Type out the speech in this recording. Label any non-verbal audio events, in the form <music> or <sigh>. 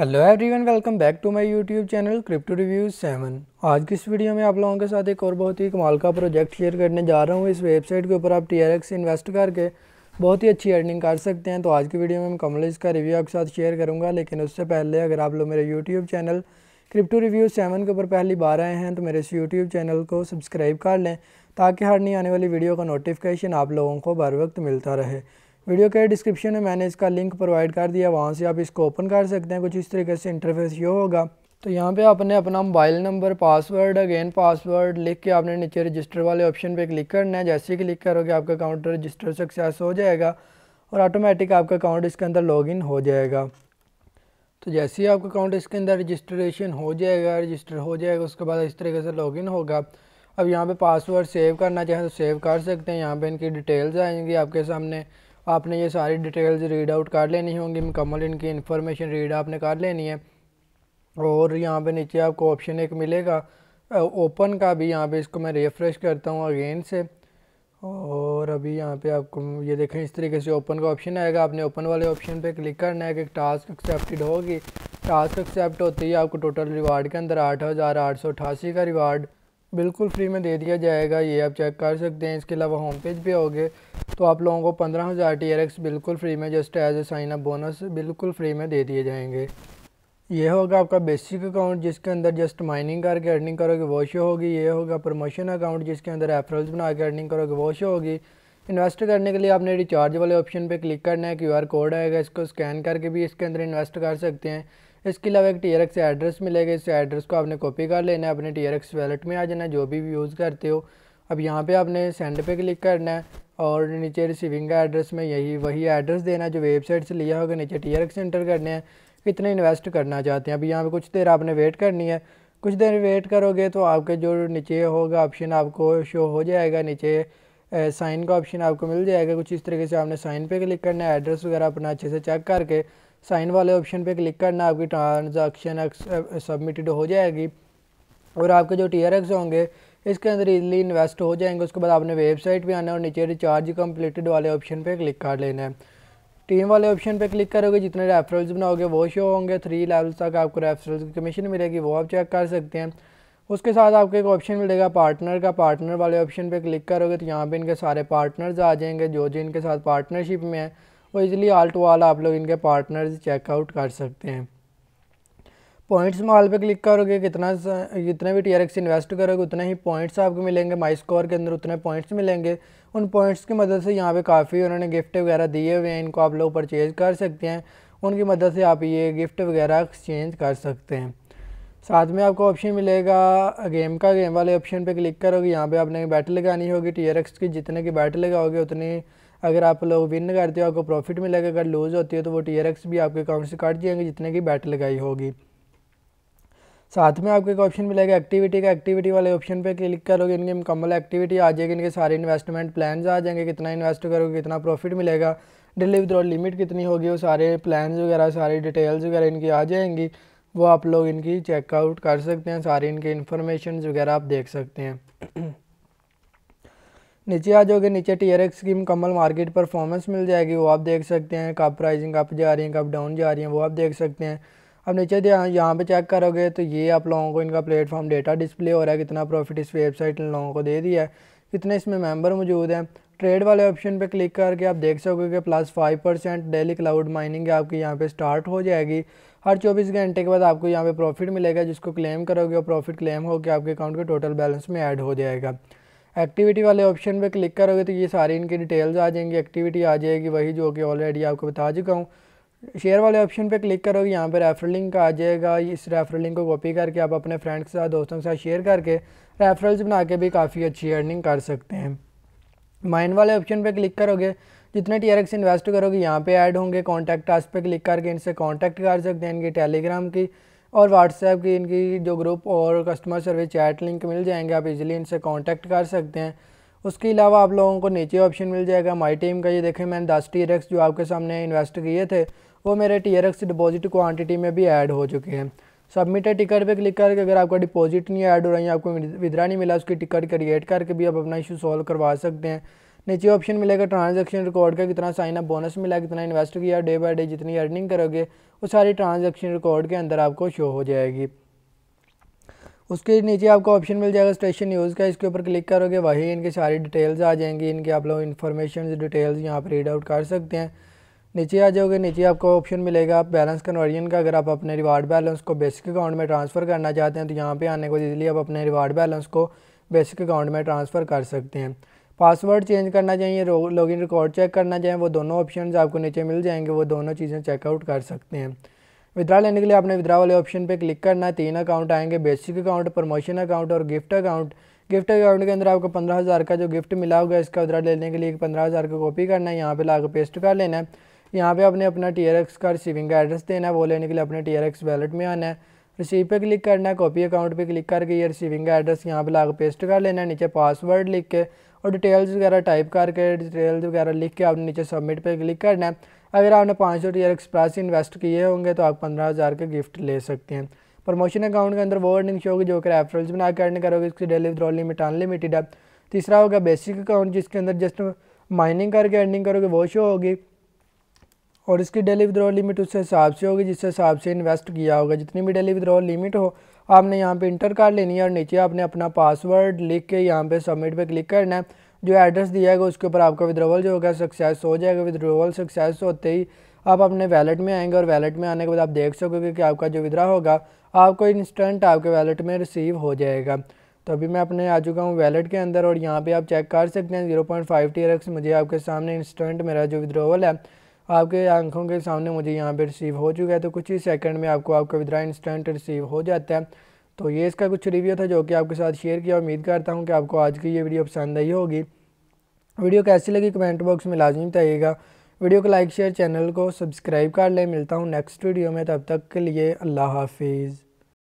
hello everyone welcome back to my YouTube channel crypto reviews seven आज की इस video में आप लोगों के साथ एक और बहुत ही कमाल का प्रोजेक्ट शेयर करने जा रहा हूँ इस वेबसाइट के ऊपर आप टी इन्वेस्ट करके बहुत ही अच्छी अर्निंग कर सकते हैं तो आज की वीडियो में मैं कमल इसका रिव्यू आपके साथ शेयर करूँगा लेकिन उससे पहले अगर आप लोग मेरे YouTube channel crypto reviews seven के ऊपर पहली बार आए हैं तो मेरे इस यूट्यूब चैनल को सब्सक्राइब कर लें ताकि हर नई आने वाली वीडियो का नोटिफिकेशन आप लोगों को बर वक्त मिलता रहे वीडियो के डिस्क्रिप्शन में मैंने इसका लिंक प्रोवाइड कर दिया वहाँ से आप इसको ओपन कर सकते हैं कुछ इस तरीके से इंटरफेस ये होगा तो यहाँ पे आपने अपना mobile number password again password लिख के आपने नीचे रजिस्टर वाले ऑप्शन पे क्लिक करना है जैसे ही क्लिक करोगे आपका अकाउंट रजिस्टर सक्सेस हो जाएगा और ऑटोमेटिक आपका अकाउंट इसके अंदर लॉगिन हो जाएगा तो जैसे ही आपका अकाउंट इसके अंदर रजिस्ट्रेशन हो जाएगा रजिस्टर हो जाएगा उसके बाद इस तरीके से लॉगिन होगा अब यहाँ पर पासवर्ड सेव करना चाहें तो सेव कर सकते हैं यहाँ पर इनकी डिटेल्स आएंगी आपके सामने आपने ये सारी डिटेल्स रीड आउट कर लेनी होंगी मुकम्मल इनकी इन्फॉर्मेशन रीड आपने कर लेनी है और यहाँ पे नीचे आपको ऑप्शन एक मिलेगा ओपन का भी यहाँ पे इसको मैं रिफ़्रेश करता हूँ अगेन से और अभी यहाँ पे आपको ये देखें इस तरीके से ओपन का ऑप्शन आएगा आपने ओपन वाले ऑप्शन पे क्लिक करना है कि टास्क एक्सेप्टेड होगी टास्क एक्सेप्ट होती है आपको टोटल रिवार्ड के अंदर आठ हज़ार आठ सौ अठासी का रिवार्ड बिल्कुल फ्री में दे दिया जाएगा ये आप चेक कर सकते हैं इसके अलावा होम पेज भी होगे तो आप लोगों को पंद्रह हज़ार टी आर एक्स बिल्कुल फ्री में just as a sign up bonus बिल्कुल फ्री में दे दिए जाएंगे ये होगा आपका बेसिक अकाउंट जिसके अंदर जस्ट माइनिंग करके अर्निंग करोगे वो शो होगी ये होगा प्रमोशन अकाउंट जिसके अंदर रेफरल्स बना के अर्निंग करोगे वॉश होगी इन्वेस्ट करने के लिए आपने रिचार्ज वाले ऑप्शन पे क्लिक करना है क्यूआर कोड आएगा इसको स्कैन करके भी इसके अंदर इन्वेस्ट कर सकते हैं इसके अलावा एक टी आर एक्स एड्रेस मिलेगा इस एड्रेस को आपने कॉपी कर लेना है अपने टी आर एक्स वैलेट में आ जाना है जो भी यूज़ करते हो अब यहाँ पर आपने सेंड पे क्लिक करना है और नीचे रिसीविंग का एड्रेस में यही वही एड्रेस देना है जो वेबसाइट से लिया होगा नीचे टी आर एक्स एंटर करने हैं कितने इन्वेस्ट करना चाहते हैं अभी यहाँ पर कुछ देर आपने वेट करनी है कुछ देर वेट करोगे तो आपके जो नीचे होगा ऑप्शन आपको शो हो जाएगा नीचे साइन का ऑप्शन आपको मिल जाएगा कुछ इस तरीके से आपने साइन पे क्लिक करना है एड्रेस वगैरह अपना अच्छे से चेक करके साइन वाले ऑप्शन पे क्लिक करना आपकी ट्रांजैक्शन सबमिटेड हो जाएगी और आपके जो टी होंगे इसके अंदर इजली इन्वेस्ट हो जाएंगे उसके बाद आपने वेबसाइट पर आना और नीचे रिचार्ज कम्प्लीटेड वाले ऑप्शन पर क्लिक कर लेना है टीम वाले ऑप्शन पे क्लिक करोगे जितने रेफरल्स बनाओगे वो शो होंगे थ्री लेवल्स तक आपको रेफरल्स की कमीशन मिलेगी वो आप चेक कर सकते हैं उसके साथ आपको एक ऑप्शन मिलेगा पार्टनर का पार्टनर वाले ऑप्शन पे क्लिक करोगे तो यहाँ पे इनके सारे पार्टनर्स आ जाएंगे जो जो इनके साथ पार्टनरशिप में है वो इजीली आल टू आल आप लोग इनके पार्टनर्स चेकआउट कर सकते हैं पॉइंट्स माल पे क्लिक करोगे कितना जितने भी टी इन्वेस्ट करोगे उतने ही पॉइंट्स आपको मिलेंगे माई स्कोर के अंदर उतने पॉइंट्स मिलेंगे उन पॉइंट्स की मदद से यहाँ पर काफ़ी उन्होंने गिफ्ट वगैरह दिए हुए हैं इनको आप लोग परचेज़ कर सकते हैं उनकी मदद से आप ये गिफ्ट वगैरह एक्सचेंज कर सकते हैं साथ में आपको ऑप्शन मिलेगा गेम का गेम वाले ऑप्शन पे क्लिक करोगे यहाँ पे आपने बैटल लगानी होगी टी की जितने की बैटल लगाओगे उतनी अगर आप लोग विन करते हो आपको प्रॉफिट मिलेगा अगर लूज़ होती है तो वो टी भी आपके अकाउंट से काट जाएंगे जितने की बैटल लगाई होगी साथ में आपको एक ऑप्शन मिलेगा एक्टिविटी का एक्टिविटी वाले ऑप्शन पे क्लिक करोगे इनकी मुकम्मल एक्टिविटी आ जाएगी इनके सारे इन्वेस्टमेंट प्लान आ जाएंगे कितना इन्वेस्ट करोगे कितना प्रॉफिट मिलेगा डेली विद्रॉल लिमिट कितनी होगी वो सारे प्लान्स वगैरह सारी डिटेल्स वगैरह इनकी आ जाएंगी वो आप लोग इनकी चेकआउट कर सकते हैं सारी इनके इन्फॉर्मेशन वगैरह आप देख सकते हैं <clears throat> नीचे आ जाओगे नीचे टी आर एक्स की मुकम्मल मार्केट परफॉर्मेंस मिल जाएगी वो आप देख सकते हैं कब प्राइजिंग अप जा रही है कब डाउन जा रही है वो आप देख सकते हैं अब नीचे यहाँ पे चेक करोगे तो ये आप लोगों को इनका प्लेटफॉर्म डेटा डिस्प्ले हो रहा है कितना प्रॉफिट इस वेबसाइट इन लोगों को दे दिया है कितने इसमें मेंबर मौजूद हैं ट्रेड वाले ऑप्शन पे क्लिक करके आप देख सकोगे कि plus five percent daily cloud mining आपकी यहाँ पे स्टार्ट हो जाएगी हर चौबीस घंटे के बाद आपको यहाँ पे प्रॉफिट मिलेगा जिसको क्लेम करोगे और प्रॉफिट क्लेम होकर आपके अकाउंट के टोटल बैलेंस में ऐड हो जाएगा एक्टिविटी वाले ऑप्शन पर क्लिक करोगे तो ये सारी इनकी डिटेल्स आ जाएंगी एक्टिविटी आ जाएगी वही जो कि ऑलरेडी आपको बता चुका हूँ शेयर वाले ऑप्शन पे क्लिक करोगे यहाँ पे रेफर लिंक आ जाएगा इस रेफर लिंक को कॉपी करके आप अपने फ्रेंड्स के साथ दोस्तों के साथ शेयर करके रेफरल्स बना के भी काफ़ी अच्छी अर्निंग कर सकते हैं माइन वाले ऑप्शन पे क्लिक करोगे जितने टी इन्वेस्ट करोगे यहाँ पे ऐड होंगे कॉन्टैक्ट आज पे क्लिक करके इनसे कॉन्टैक्ट कर सकते हैं इनकी टेलीग्राम की और व्हाट्सएप की इनकी जो ग्रुप और कस्टमर सर्विस चैट लिंक मिल जाएंगे आप इजीली इनसे कॉन्टैक्ट कर सकते हैं उसके अलावा आप लोगों को नीचे ऑप्शन मिल जाएगा माई टीम का ये देखें मैंने दस टी जो आपके सामने इन्वेस्ट किए थे वो मेरे टी डिपॉजिट क्वान्टिटी में भी ऐड हो चुके हैं सबमिट है टिकट पे क्लिक करके अगर आपका डिपॉजिट नहीं ऐड हो रहा है आपको विदरा नहीं मिला उसकी टिकट क्रिएट करके भी आप अपना इशू सॉल्व करवा सकते हैं नीचे ऑप्शन मिलेगा ट्रांजैक्शन रिकॉर्ड का कितना साइन अप बोनस मिला कितना इन्वेस्ट किया डे बाय डे जितनी अर्निंग करोगे वो सारी ट्रांजैक्शन रिकॉर्ड के अंदर आपको शो हो जाएगी उसके नीचे आपको ऑप्शन मिल जाएगा स्टेशन न्यूज़ का इसके ऊपर क्लिक करोगे वही इनकी सारी डिटेल्स आ जाएंगी इनकी आप लोग इन्फॉर्मेशन डिटेल्स यहाँ पर रीड आउट कर सकते हैं नीचे आ जाओगे नीचे आपको ऑप्शन मिलेगा बैलेंस कन्वर्जन का अगर आप अपने रिवार्ड बैलेंस को बेसिक अकाउंट में ट्रांसफ़र करना चाहते हैं तो यहाँ पे आने को इजीली आप अपने रिवार्ड बैलेंस को बेसिक अकाउंट में ट्रांसफ़र कर सकते हैं पासवर्ड चेंज करना चाहिए लॉगिन रिकॉर्ड चेक करना चाहिए वो दोनों ऑप्शन आपको नीचे मिल जाएंगे वो दोनों चीज़ें चेकआउट कर सकते हैं विदड्रा लेने के लिए आपने विद्रा वाले ऑप्शन पर क्लिक करना है तीन अकाउंट आएंगे बेसिक अकाउंट प्रमोशन अकाउंट और गिफ्ट अकाउंट गिफ्ट अकाउंट के अंदर आपको पंद्रह हज़ार का जो गिफ्ट मिला होगा इसका विद्रा लेने के लिए पंद्रह हज़ार का कॉपी करना है यहाँ पर ला पेस्ट कर लेना है यहाँ पे आपने अपना टी का रिसीविंग का एड्रेस देना है वो लेने के लिए अपने टी वैलेट में आना है रिसीव पे क्लिक करना है कॉपी अकाउंट पे क्लिक करके ये रिसीविंग का एड्रेस यहाँ पे लाकर पेस्ट कर लेना है नीचे पासवर्ड लिख के और डिटेल्स वगैरह टाइप करके डिटेल्स वगैरह लिख के आपने नीचे सबमिट पर क्लिक करना है अगर आपने पाँच सौ टी एक्सप्रेस इन्वेस्ट किए होंगे तो आप पंद्रह हज़ार के गिफ्ट ले सकते हैं प्रमोशन अकाउंट के अंदर वो अर्निंग शो होगी जो कि रेफरल्स बना कर अर्निंग करोगे इसकी डेली विद्रॉल लिमिट अनलिमिटेड है तीसरा होगा बेसिक अकाउंट जिसके अंदर जस्ट माइनिंग करके अर्निंग करोगे वो शो होगी और इसकी डेली विद्रॉल लिमिट उस हिसाब से होगी जिस हिसाब से इन्वेस्ट किया होगा जितनी भी डेली विद्रॉल लिमिट हो आपने यहाँ पे इंटर कर लेनी है और नीचे आपने अपना पासवर्ड लिख के यहाँ पे सबमिट पे क्लिक करना है जो एड्रेस दिया है उसके ऊपर आपका विद्रोवल जो होगा सक्सेस हो जाएगा विद्रोवल सक्सेस होते ही आप अपने वैलेट में आएंगे और वैलेट में आने के बाद आप देख सकोगे कि आपका जो विद्रा होगा आपको इंस्टेंट आपके वैलेट में रिसीव हो जाएगा तो अभी मैं अपने आ चुका हूँ वैलेट के अंदर और यहाँ पे आप चेक कर सकते हैं जीरो पॉइंट मुझे आपके सामने इंस्टेंट मेरा जो विद्रोवल है आपके आंखों के सामने मुझे यहाँ पे रिसीव हो चुका है तो कुछ ही सेकंड में आपको आपका विद्रा इंस्टेंट रिसीव हो जाता है तो ये इसका कुछ रिव्यू था जो कि आपके साथ शेयर किया उम्मीद करता हूँ कि आपको आज की ये वीडियो पसंद आई होगी वीडियो कैसी लगी कमेंट बॉक्स में लाजमी बताइएगा वीडियो को लाइक शेयर चैनल को सब्सक्राइब कर ले मिलता हूँ नेक्स्ट वीडियो में तब तक के लिए अल्लाह हाफिज़